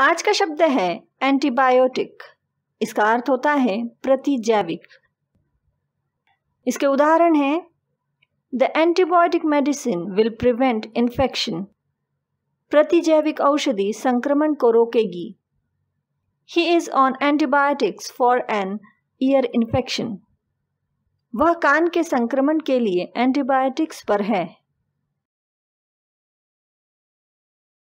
आज का शब्द है एंटीबायोटिक इसका अर्थ होता है प्रतिजैविक इसके उदाहरण हैं the antibiotic medicine will prevent infection प्रतिजैविक औषधि संक्रमण को रोकेगी he is on antibiotics for an ear infection वह कान के संक्रमण के लिए एंटीबायोटिक्स पर है